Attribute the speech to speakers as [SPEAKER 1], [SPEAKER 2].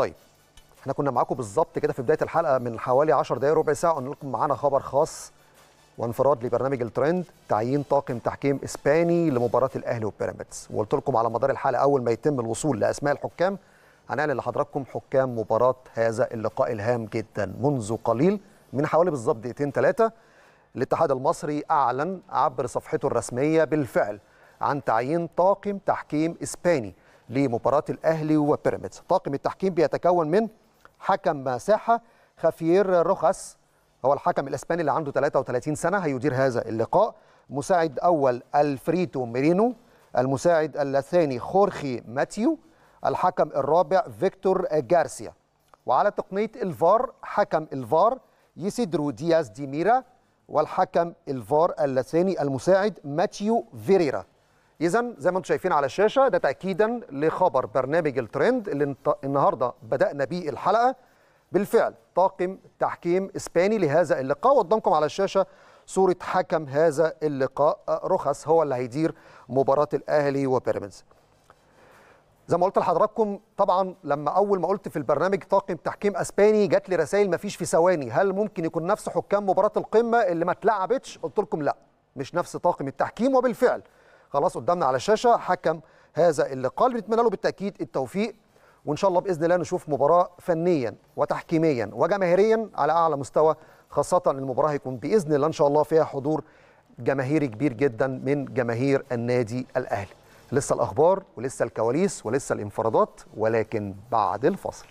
[SPEAKER 1] طيب احنا كنا معاكم بالظبط كده في بدايه الحلقه من حوالي 10 دقائق ربع ساعه قلنا لكم معانا خبر خاص وانفراد لبرنامج الترند تعيين طاقم تحكيم اسباني لمباراه الاهلي وبيراميدز وقلت لكم على مدار الحلقه اول ما يتم الوصول لاسماء الحكام هنعلن لحضراتكم حكام مباراه هذا اللقاء الهام جدا منذ قليل من حوالي بالظبط دقيقتين ثلاثه الاتحاد المصري اعلن عبر صفحته الرسميه بالفعل عن تعيين طاقم تحكيم اسباني لمباراة الأهلي وبيراميدز طاقم التحكيم بيتكون من حكم مساحة خافير روخاس هو الحكم الإسباني اللي عنده 33 سنة هيدير هذا اللقاء مساعد أول ألفريتو ميرينو المساعد الثاني خورخي ماتيو الحكم الرابع فيكتور جارسيا وعلى تقنية الفار حكم الفار يسيدرو دياز ديميرا والحكم الفار الثاني المساعد ماتيو فيريرا اذا زي ما انتم شايفين على الشاشه ده تاكيدا لخبر برنامج الترند اللي النهارده بدانا بيه الحلقه بالفعل طاقم تحكيم اسباني لهذا اللقاء وقدامكم على الشاشه صوره حكم هذا اللقاء رخص هو اللي هيدير مباراه الاهلي وبيراميدز زي ما قلت لحضراتكم طبعا لما اول ما قلت في البرنامج طاقم تحكيم اسباني جات لي رسائل ما فيش في ثواني هل ممكن يكون نفس حكام مباراه القمه اللي ما اتلعبتش قلت لكم لا مش نفس طاقم التحكيم وبالفعل خلاص قدامنا على الشاشه حكم هذا اللقاء اللي بنتمنى له بالتاكيد التوفيق وان شاء الله باذن الله نشوف مباراه فنيا وتحكيميا وجماهيريا على اعلى مستوى خاصه المباراه هيكون باذن الله ان شاء الله فيها حضور جماهيري كبير جدا من جماهير النادي الاهلي لسه الاخبار ولسه الكواليس ولسه الانفرادات ولكن بعد الفصل